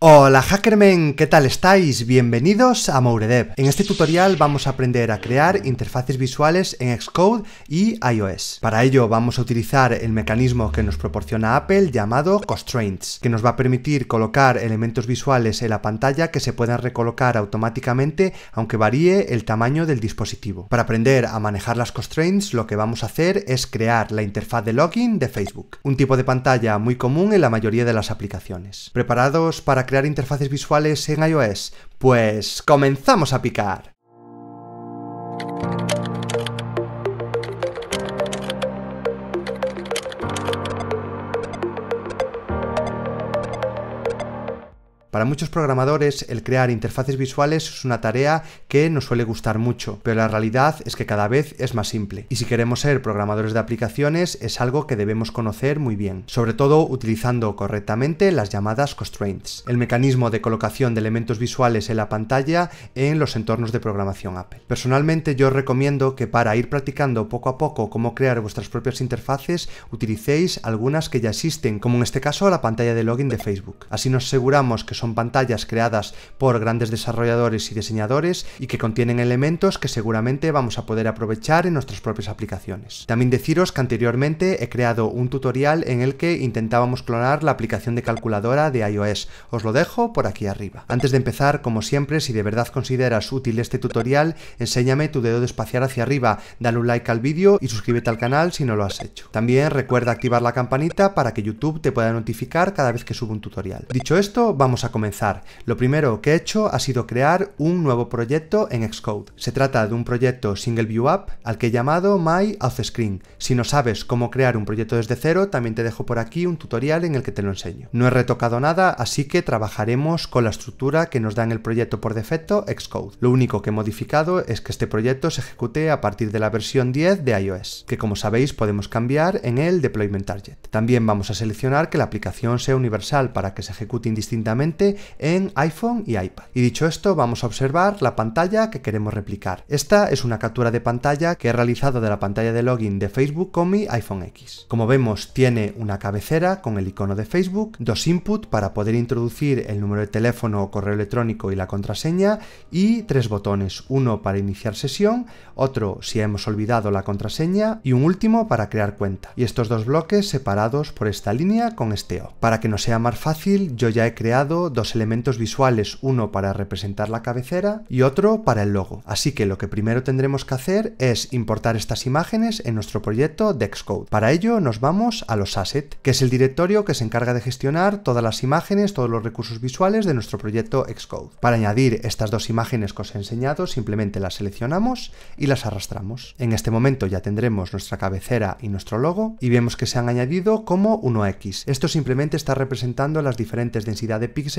Hola Hackermen, ¿qué tal estáis? Bienvenidos a Mouredev. En este tutorial vamos a aprender a crear interfaces visuales en Xcode y iOS. Para ello vamos a utilizar el mecanismo que nos proporciona Apple llamado Constraints, que nos va a permitir colocar elementos visuales en la pantalla que se puedan recolocar automáticamente aunque varíe el tamaño del dispositivo. Para aprender a manejar las Constraints lo que vamos a hacer es crear la interfaz de login de Facebook, un tipo de pantalla muy común en la mayoría de las aplicaciones. ¿Preparados para crear interfaces visuales en iOS? Pues comenzamos a picar. Para muchos programadores, el crear interfaces visuales es una tarea que nos suele gustar mucho, pero la realidad es que cada vez es más simple. Y si queremos ser programadores de aplicaciones, es algo que debemos conocer muy bien, sobre todo utilizando correctamente las llamadas constraints, el mecanismo de colocación de elementos visuales en la pantalla en los entornos de programación Apple. Personalmente yo os recomiendo que para ir practicando poco a poco cómo crear vuestras propias interfaces, utilicéis algunas que ya existen, como en este caso la pantalla de login de Facebook. Así nos aseguramos que son pantallas creadas por grandes desarrolladores y diseñadores y que contienen elementos que seguramente vamos a poder aprovechar en nuestras propias aplicaciones. También deciros que anteriormente he creado un tutorial en el que intentábamos clonar la aplicación de calculadora de iOS. Os lo dejo por aquí arriba. Antes de empezar, como siempre, si de verdad consideras útil este tutorial, enséñame tu dedo de espaciar hacia arriba, dale un like al vídeo y suscríbete al canal si no lo has hecho. También recuerda activar la campanita para que YouTube te pueda notificar cada vez que subo un tutorial. Dicho esto, vamos a comenzar. Lo primero que he hecho ha sido crear un nuevo proyecto en Xcode. Se trata de un proyecto Single View App al que he llamado My Off Screen. Si no sabes cómo crear un proyecto desde cero, también te dejo por aquí un tutorial en el que te lo enseño. No he retocado nada, así que trabajaremos con la estructura que nos da en el proyecto por defecto Xcode. Lo único que he modificado es que este proyecto se ejecute a partir de la versión 10 de iOS, que como sabéis podemos cambiar en el Deployment Target. También vamos a seleccionar que la aplicación sea universal para que se ejecute indistintamente en iPhone y iPad. Y dicho esto, vamos a observar la pantalla que queremos replicar. Esta es una captura de pantalla que he realizado de la pantalla de login de Facebook con mi iPhone X. Como vemos, tiene una cabecera con el icono de Facebook, dos input para poder introducir el número de teléfono o correo electrónico y la contraseña y tres botones, uno para iniciar sesión, otro si hemos olvidado la contraseña y un último para crear cuenta. Y estos dos bloques separados por esta línea con este O. Para que no sea más fácil, yo ya he creado dos elementos visuales, uno para representar la cabecera y otro para el logo. Así que lo que primero tendremos que hacer es importar estas imágenes en nuestro proyecto de Excode. Para ello nos vamos a los assets, que es el directorio que se encarga de gestionar todas las imágenes, todos los recursos visuales de nuestro proyecto Xcode. Para añadir estas dos imágenes que os he enseñado, simplemente las seleccionamos y las arrastramos. En este momento ya tendremos nuestra cabecera y nuestro logo y vemos que se han añadido como 1x. Esto simplemente está representando las diferentes densidades de píxeles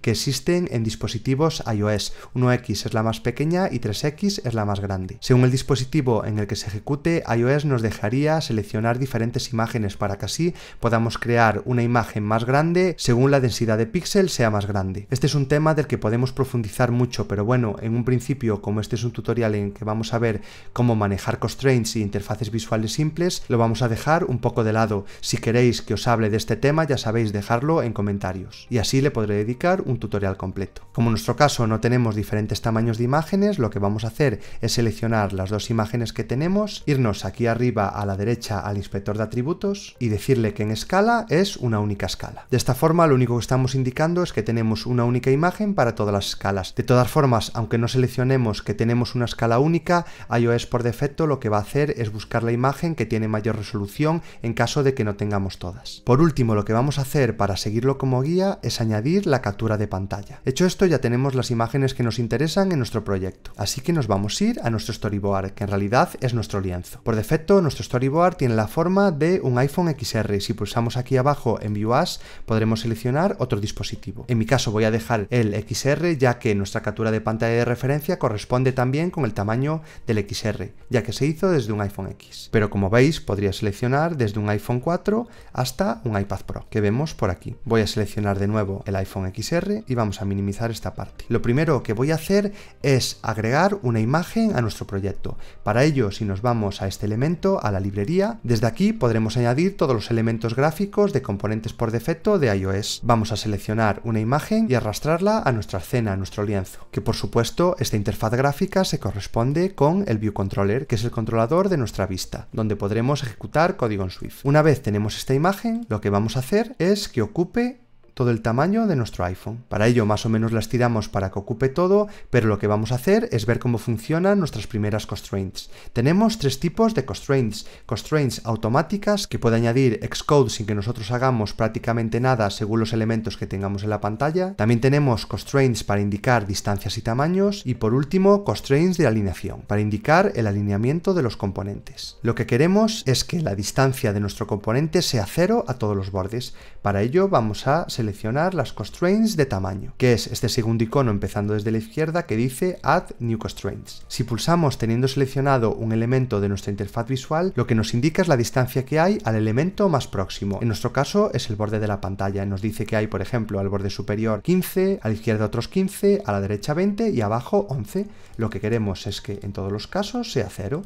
que existen en dispositivos iOS. 1X es la más pequeña y 3X es la más grande. Según el dispositivo en el que se ejecute, iOS nos dejaría seleccionar diferentes imágenes para que así podamos crear una imagen más grande según la densidad de píxel sea más grande. Este es un tema del que podemos profundizar mucho, pero bueno, en un principio, como este es un tutorial en que vamos a ver cómo manejar constraints y interfaces visuales simples, lo vamos a dejar un poco de lado. Si queréis que os hable de este tema, ya sabéis dejarlo en comentarios. Y así le podré dedicar un tutorial completo. Como en nuestro caso no tenemos diferentes tamaños de imágenes, lo que vamos a hacer es seleccionar las dos imágenes que tenemos, irnos aquí arriba a la derecha al inspector de atributos y decirle que en escala es una única escala. De esta forma lo único que estamos indicando es que tenemos una única imagen para todas las escalas. De todas formas, aunque no seleccionemos que tenemos una escala única, iOS por defecto lo que va a hacer es buscar la imagen que tiene mayor resolución en caso de que no tengamos todas. Por último, lo que vamos a hacer para seguirlo como guía es añadir la captura de pantalla. Hecho esto ya tenemos las imágenes que nos interesan en nuestro proyecto, así que nos vamos a ir a nuestro storyboard, que en realidad es nuestro lienzo. Por defecto nuestro storyboard tiene la forma de un iPhone XR y si pulsamos aquí abajo en View As podremos seleccionar otro dispositivo. En mi caso voy a dejar el XR ya que nuestra captura de pantalla de referencia corresponde también con el tamaño del XR, ya que se hizo desde un iPhone X. Pero como veis podría seleccionar desde un iPhone 4 hasta un iPad Pro, que vemos por aquí. Voy a seleccionar de nuevo el iPhone XR y vamos a minimizar esta parte. Lo primero que voy a hacer es agregar una imagen a nuestro proyecto. Para ello, si nos vamos a este elemento, a la librería, desde aquí podremos añadir todos los elementos gráficos de componentes por defecto de iOS. Vamos a seleccionar una imagen y arrastrarla a nuestra escena, a nuestro lienzo, que por supuesto esta interfaz gráfica se corresponde con el View Controller, que es el controlador de nuestra vista, donde podremos ejecutar código en Swift. Una vez tenemos esta imagen, lo que vamos a hacer es que ocupe todo el tamaño de nuestro iPhone. Para ello más o menos las tiramos para que ocupe todo, pero lo que vamos a hacer es ver cómo funcionan nuestras primeras constraints. Tenemos tres tipos de constraints. Constraints automáticas que puede añadir Xcode sin que nosotros hagamos prácticamente nada según los elementos que tengamos en la pantalla. También tenemos constraints para indicar distancias y tamaños. Y por último, constraints de alineación, para indicar el alineamiento de los componentes. Lo que queremos es que la distancia de nuestro componente sea cero a todos los bordes. Para ello vamos a seleccionar seleccionar las constraints de tamaño, que es este segundo icono empezando desde la izquierda que dice Add New Constraints. Si pulsamos teniendo seleccionado un elemento de nuestra interfaz visual, lo que nos indica es la distancia que hay al elemento más próximo. En nuestro caso es el borde de la pantalla. Nos dice que hay, por ejemplo, al borde superior 15, a la izquierda otros 15, a la derecha 20 y abajo 11. Lo que queremos es que en todos los casos sea 0.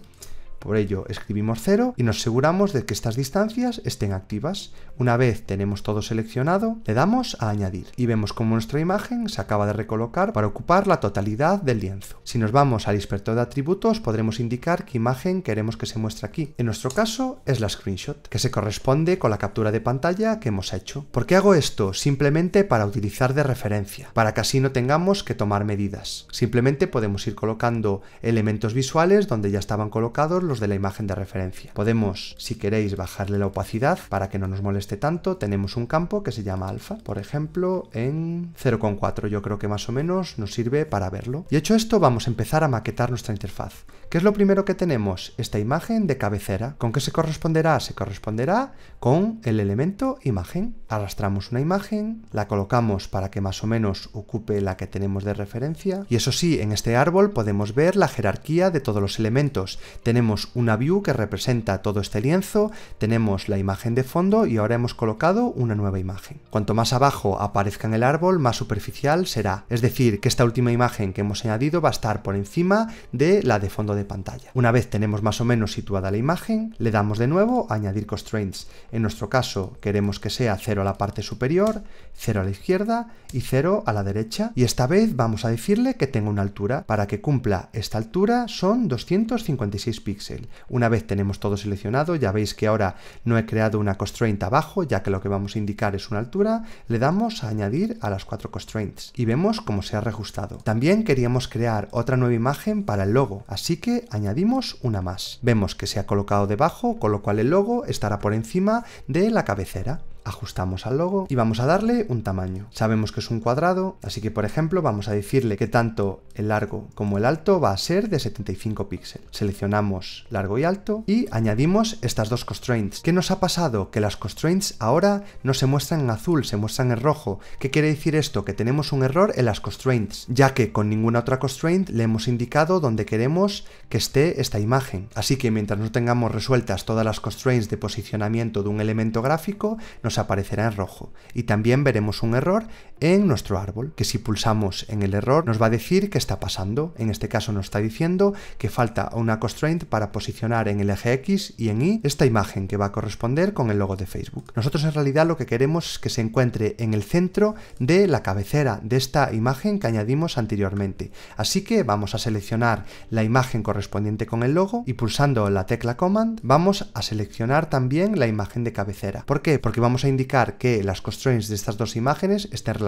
Por ello, escribimos 0 y nos aseguramos de que estas distancias estén activas. Una vez tenemos todo seleccionado, le damos a añadir y vemos cómo nuestra imagen se acaba de recolocar para ocupar la totalidad del lienzo. Si nos vamos al inspector de atributos, podremos indicar qué imagen queremos que se muestre aquí. En nuestro caso, es la screenshot, que se corresponde con la captura de pantalla que hemos hecho. ¿Por qué hago esto? Simplemente para utilizar de referencia, para que así no tengamos que tomar medidas. Simplemente podemos ir colocando elementos visuales donde ya estaban colocados los de la imagen de referencia. Podemos, si queréis, bajarle la opacidad para que no nos moleste tanto. Tenemos un campo que se llama alfa, por ejemplo, en 0,4. Yo creo que más o menos nos sirve para verlo. Y hecho esto, vamos a empezar a maquetar nuestra interfaz. ¿Qué es lo primero que tenemos? Esta imagen de cabecera. ¿Con qué se corresponderá? Se corresponderá con el elemento imagen. Arrastramos una imagen, la colocamos para que más o menos ocupe la que tenemos de referencia. Y eso sí, en este árbol podemos ver la jerarquía de todos los elementos. Tenemos una view que representa todo este lienzo, tenemos la imagen de fondo y ahora hemos colocado una nueva imagen. Cuanto más abajo aparezca en el árbol, más superficial será. Es decir, que esta última imagen que hemos añadido va a estar por encima de la de fondo pantalla. Una vez tenemos más o menos situada la imagen, le damos de nuevo añadir constraints. En nuestro caso queremos que sea 0 a la parte superior, 0 a la izquierda y 0 a la derecha. Y esta vez vamos a decirle que tenga una altura. Para que cumpla esta altura son 256 píxeles. Una vez tenemos todo seleccionado, ya veis que ahora no he creado una constraint abajo, ya que lo que vamos a indicar es una altura, le damos a añadir a las cuatro constraints y vemos cómo se ha reajustado. También queríamos crear otra nueva imagen para el logo, así que añadimos una más. Vemos que se ha colocado debajo, con lo cual el logo estará por encima de la cabecera ajustamos al logo y vamos a darle un tamaño. Sabemos que es un cuadrado, así que por ejemplo vamos a decirle que tanto el largo como el alto va a ser de 75 píxeles. Seleccionamos largo y alto y añadimos estas dos constraints. ¿Qué nos ha pasado? Que las constraints ahora no se muestran en azul, se muestran en rojo. ¿Qué quiere decir esto? Que tenemos un error en las constraints, ya que con ninguna otra constraint le hemos indicado dónde queremos que esté esta imagen. Así que mientras no tengamos resueltas todas las constraints de posicionamiento de un elemento gráfico, nos aparecerá en rojo y también veremos un error en nuestro árbol, que si pulsamos en el error nos va a decir qué está pasando. En este caso nos está diciendo que falta una constraint para posicionar en el eje X y en Y esta imagen que va a corresponder con el logo de Facebook. Nosotros en realidad lo que queremos es que se encuentre en el centro de la cabecera de esta imagen que añadimos anteriormente. Así que vamos a seleccionar la imagen correspondiente con el logo y pulsando la tecla Command vamos a seleccionar también la imagen de cabecera. ¿Por qué? Porque vamos a indicar que las constraints de estas dos imágenes estén relacionadas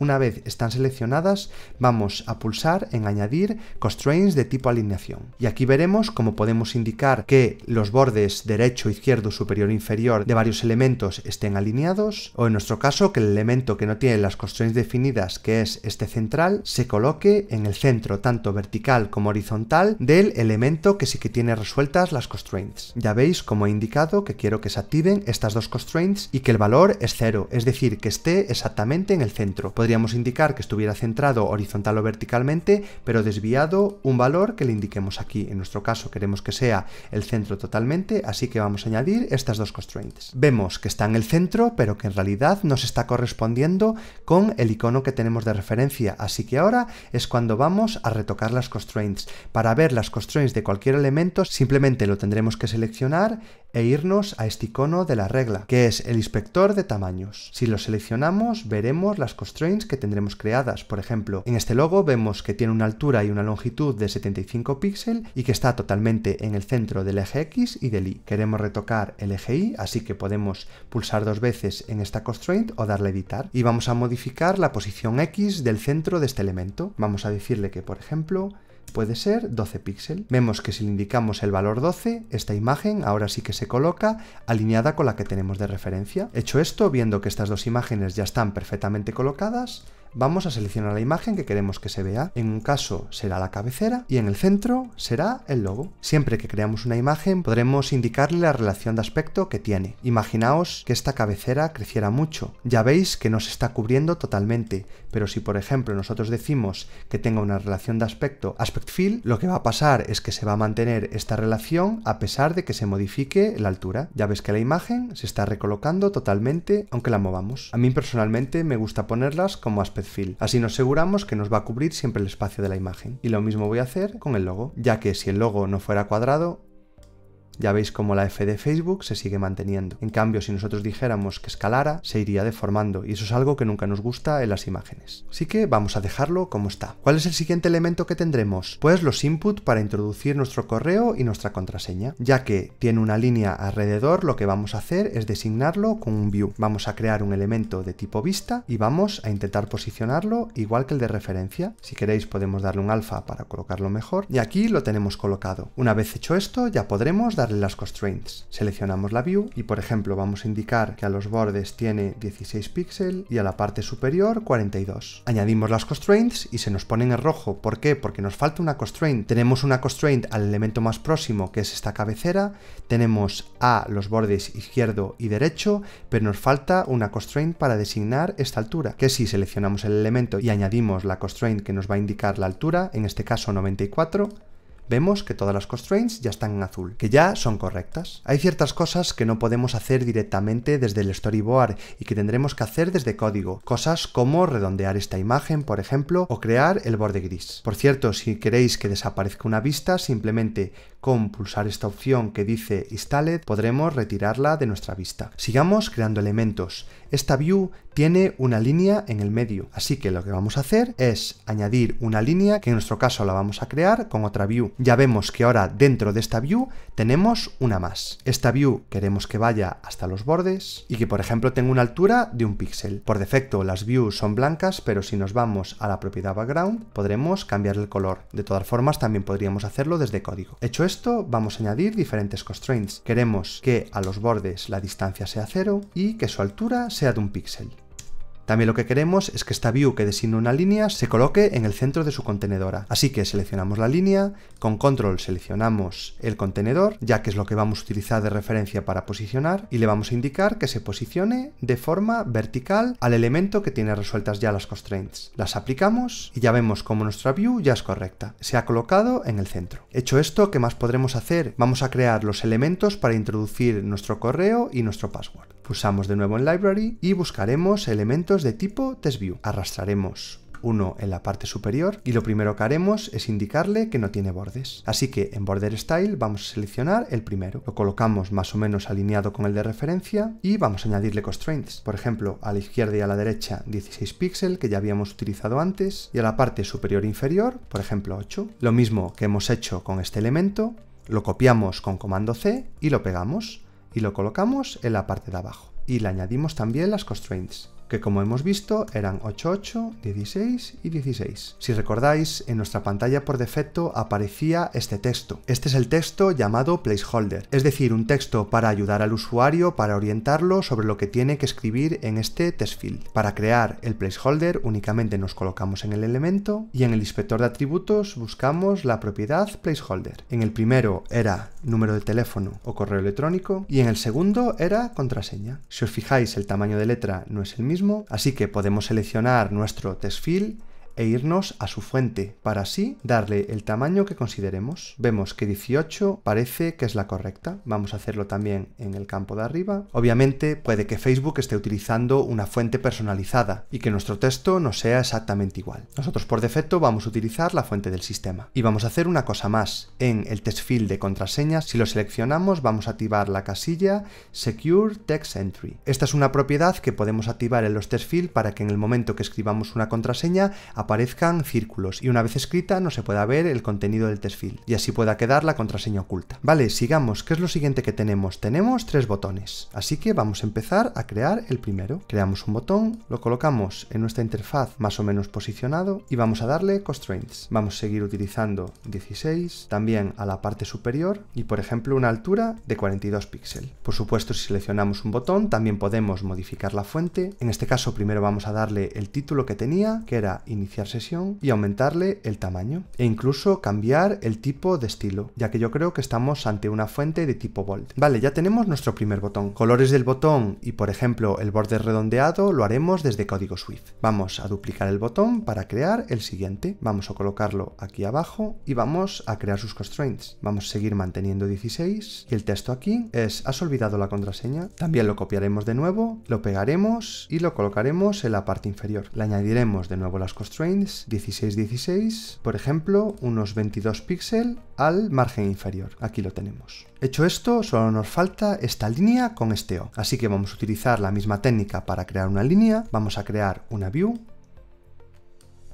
una vez están seleccionadas, vamos a pulsar en añadir constraints de tipo alineación. Y aquí veremos cómo podemos indicar que los bordes derecho, izquierdo, superior, inferior de varios elementos estén alineados, o en nuestro caso que el elemento que no tiene las constraints definidas, que es este central, se coloque en el centro tanto vertical como horizontal del elemento que sí que tiene resueltas las constraints. Ya veis como he indicado que quiero que se activen estas dos constraints y que el valor es cero, es decir, que esté exactamente en el centro. Podríamos indicar que estuviera centrado horizontal o verticalmente, pero desviado un valor que le indiquemos aquí. En nuestro caso queremos que sea el centro totalmente, así que vamos a añadir estas dos constraints. Vemos que está en el centro, pero que en realidad nos está correspondiendo con el icono que tenemos de referencia, así que ahora es cuando vamos a retocar las constraints. Para ver las constraints de cualquier elemento, simplemente lo tendremos que seleccionar, e irnos a este icono de la regla, que es el inspector de tamaños. Si lo seleccionamos, veremos las constraints que tendremos creadas. Por ejemplo, en este logo vemos que tiene una altura y una longitud de 75 píxeles y que está totalmente en el centro del eje X y del Y. Queremos retocar el eje Y, así que podemos pulsar dos veces en esta constraint o darle editar. Y vamos a modificar la posición X del centro de este elemento. Vamos a decirle que, por ejemplo, puede ser 12 píxeles. Vemos que si le indicamos el valor 12, esta imagen ahora sí que se coloca alineada con la que tenemos de referencia. Hecho esto, viendo que estas dos imágenes ya están perfectamente colocadas, Vamos a seleccionar la imagen que queremos que se vea. En un caso será la cabecera y en el centro será el logo. Siempre que creamos una imagen podremos indicarle la relación de aspecto que tiene. Imaginaos que esta cabecera creciera mucho. Ya veis que no se está cubriendo totalmente, pero si por ejemplo nosotros decimos que tenga una relación de aspecto aspect fill, lo que va a pasar es que se va a mantener esta relación a pesar de que se modifique la altura. Ya ves que la imagen se está recolocando totalmente aunque la movamos. A mí personalmente me gusta ponerlas como aspecto Así nos aseguramos que nos va a cubrir siempre el espacio de la imagen. Y lo mismo voy a hacer con el logo, ya que si el logo no fuera cuadrado, ya veis como la F de Facebook se sigue manteniendo. En cambio, si nosotros dijéramos que escalara, se iría deformando y eso es algo que nunca nos gusta en las imágenes. Así que vamos a dejarlo como está. ¿Cuál es el siguiente elemento que tendremos? Pues los input para introducir nuestro correo y nuestra contraseña. Ya que tiene una línea alrededor, lo que vamos a hacer es designarlo con un view. Vamos a crear un elemento de tipo vista y vamos a intentar posicionarlo igual que el de referencia. Si queréis podemos darle un alfa para colocarlo mejor y aquí lo tenemos colocado. Una vez hecho esto ya podremos dar las constraints. Seleccionamos la view y por ejemplo vamos a indicar que a los bordes tiene 16 píxeles y a la parte superior 42. Añadimos las constraints y se nos ponen en rojo. ¿Por qué? Porque nos falta una constraint. Tenemos una constraint al elemento más próximo que es esta cabecera, tenemos a los bordes izquierdo y derecho, pero nos falta una constraint para designar esta altura, que si seleccionamos el elemento y añadimos la constraint que nos va a indicar la altura, en este caso 94, vemos que todas las constraints ya están en azul, que ya son correctas. Hay ciertas cosas que no podemos hacer directamente desde el storyboard y que tendremos que hacer desde código, cosas como redondear esta imagen, por ejemplo, o crear el borde gris. Por cierto, si queréis que desaparezca una vista, simplemente con pulsar esta opción que dice Installed podremos retirarla de nuestra vista. Sigamos creando elementos. Esta view tiene una línea en el medio, así que lo que vamos a hacer es añadir una línea, que en nuestro caso la vamos a crear con otra view. Ya vemos que ahora dentro de esta view tenemos una más. Esta view queremos que vaya hasta los bordes y que por ejemplo tenga una altura de un píxel. Por defecto las views son blancas, pero si nos vamos a la propiedad background podremos cambiar el color. De todas formas también podríamos hacerlo desde código. Hecho esto vamos a añadir diferentes constraints. Queremos que a los bordes la distancia sea cero y que su altura sea de un píxel. También lo que queremos es que esta view que designa una línea se coloque en el centro de su contenedora. Así que seleccionamos la línea, con control seleccionamos el contenedor, ya que es lo que vamos a utilizar de referencia para posicionar, y le vamos a indicar que se posicione de forma vertical al elemento que tiene resueltas ya las constraints. Las aplicamos y ya vemos como nuestra view ya es correcta. Se ha colocado en el centro. Hecho esto, ¿qué más podremos hacer? Vamos a crear los elementos para introducir nuestro correo y nuestro password. Pulsamos de nuevo en Library y buscaremos elementos de tipo TestView. Arrastraremos uno en la parte superior y lo primero que haremos es indicarle que no tiene bordes. Así que en Border Style vamos a seleccionar el primero. Lo colocamos más o menos alineado con el de referencia y vamos a añadirle constraints. Por ejemplo, a la izquierda y a la derecha 16 píxeles que ya habíamos utilizado antes y a la parte superior e inferior, por ejemplo 8. Lo mismo que hemos hecho con este elemento, lo copiamos con comando C y lo pegamos y lo colocamos en la parte de abajo. Y le añadimos también las constraints que como hemos visto eran 8, 8, 16 y 16. Si recordáis, en nuestra pantalla por defecto aparecía este texto. Este es el texto llamado placeholder, es decir, un texto para ayudar al usuario para orientarlo sobre lo que tiene que escribir en este test field. Para crear el placeholder únicamente nos colocamos en el elemento y en el inspector de atributos buscamos la propiedad placeholder. En el primero era número de teléfono o correo electrónico y en el segundo era contraseña. Si os fijáis, el tamaño de letra no es el mismo así que podemos seleccionar nuestro test e irnos a su fuente para así darle el tamaño que consideremos. Vemos que 18 parece que es la correcta. Vamos a hacerlo también en el campo de arriba. Obviamente puede que Facebook esté utilizando una fuente personalizada y que nuestro texto no sea exactamente igual. Nosotros por defecto vamos a utilizar la fuente del sistema. Y vamos a hacer una cosa más. En el test field de contraseñas, si lo seleccionamos, vamos a activar la casilla Secure Text Entry. Esta es una propiedad que podemos activar en los test para que en el momento que escribamos una contraseña aparezcan círculos y una vez escrita no se pueda ver el contenido del field y así pueda quedar la contraseña oculta. Vale, sigamos. ¿Qué es lo siguiente que tenemos? Tenemos tres botones, así que vamos a empezar a crear el primero. Creamos un botón, lo colocamos en nuestra interfaz más o menos posicionado y vamos a darle constraints. Vamos a seguir utilizando 16, también a la parte superior y por ejemplo una altura de 42 píxeles. Por supuesto si seleccionamos un botón también podemos modificar la fuente. En este caso primero vamos a darle el título que tenía, que era iniciar sesión y aumentarle el tamaño e incluso cambiar el tipo de estilo, ya que yo creo que estamos ante una fuente de tipo bold. Vale, ya tenemos nuestro primer botón. Colores del botón y por ejemplo el borde redondeado lo haremos desde código Swift. Vamos a duplicar el botón para crear el siguiente. Vamos a colocarlo aquí abajo y vamos a crear sus constraints. Vamos a seguir manteniendo 16 y el texto aquí es has olvidado la contraseña. También lo copiaremos de nuevo, lo pegaremos y lo colocaremos en la parte inferior. Le añadiremos de nuevo las constraints 16-16, por ejemplo, unos 22 píxeles al margen inferior. Aquí lo tenemos. Hecho esto, solo nos falta esta línea con este O. Así que vamos a utilizar la misma técnica para crear una línea. Vamos a crear una view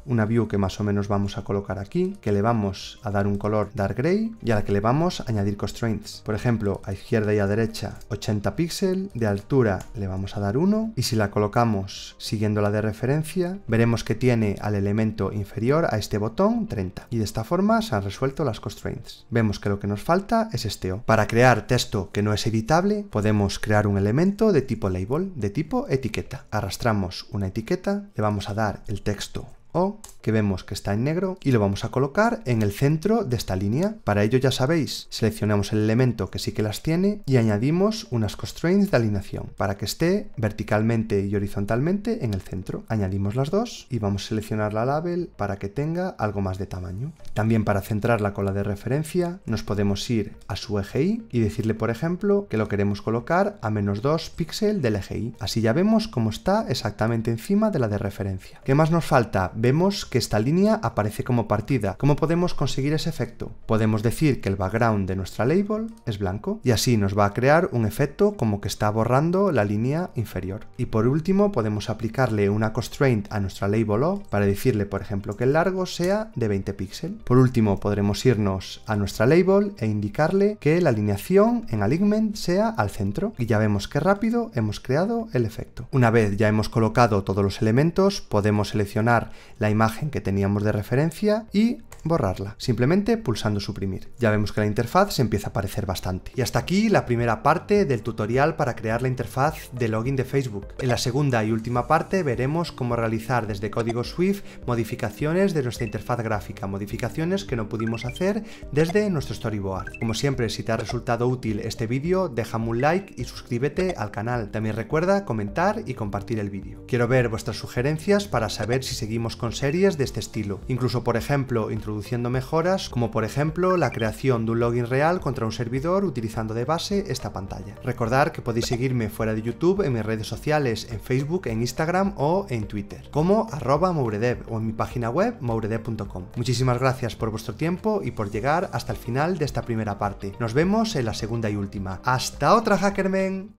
una view que más o menos vamos a colocar aquí, que le vamos a dar un color dark gray y a la que le vamos a añadir constraints. Por ejemplo, a izquierda y a derecha 80 píxeles, de altura le vamos a dar 1 y si la colocamos siguiendo la de referencia, veremos que tiene al elemento inferior a este botón 30 y de esta forma se han resuelto las constraints. Vemos que lo que nos falta es O. Para crear texto que no es editable, podemos crear un elemento de tipo label, de tipo etiqueta. Arrastramos una etiqueta, le vamos a dar el texto o, que vemos que está en negro, y lo vamos a colocar en el centro de esta línea. Para ello ya sabéis, seleccionamos el elemento que sí que las tiene y añadimos unas constraints de alineación para que esté verticalmente y horizontalmente en el centro. Añadimos las dos y vamos a seleccionar la label para que tenga algo más de tamaño. También para centrar la cola de referencia nos podemos ir a su eje Y y decirle por ejemplo que lo queremos colocar a menos 2 píxeles del eje Y. Así ya vemos cómo está exactamente encima de la de referencia. ¿Qué más nos falta? vemos que esta línea aparece como partida. ¿Cómo podemos conseguir ese efecto? Podemos decir que el background de nuestra label es blanco y así nos va a crear un efecto como que está borrando la línea inferior. Y por último podemos aplicarle una constraint a nuestra label O para decirle por ejemplo que el largo sea de 20 píxeles. Por último podremos irnos a nuestra label e indicarle que la alineación en alignment sea al centro y ya vemos qué rápido hemos creado el efecto. Una vez ya hemos colocado todos los elementos podemos seleccionar la imagen que teníamos de referencia y borrarla, simplemente pulsando suprimir. Ya vemos que la interfaz se empieza a parecer bastante. Y hasta aquí la primera parte del tutorial para crear la interfaz de login de Facebook. En la segunda y última parte veremos cómo realizar desde código Swift modificaciones de nuestra interfaz gráfica, modificaciones que no pudimos hacer desde nuestro storyboard. Como siempre, si te ha resultado útil este vídeo, déjame un like y suscríbete al canal. También recuerda comentar y compartir el vídeo. Quiero ver vuestras sugerencias para saber si seguimos con con series de este estilo, incluso por ejemplo introduciendo mejoras como por ejemplo la creación de un login real contra un servidor utilizando de base esta pantalla. Recordar que podéis seguirme fuera de YouTube en mis redes sociales, en Facebook, en Instagram o en Twitter, como arroba mouredev o en mi página web mouredev.com. Muchísimas gracias por vuestro tiempo y por llegar hasta el final de esta primera parte. Nos vemos en la segunda y última. ¡Hasta otra, Hackerman!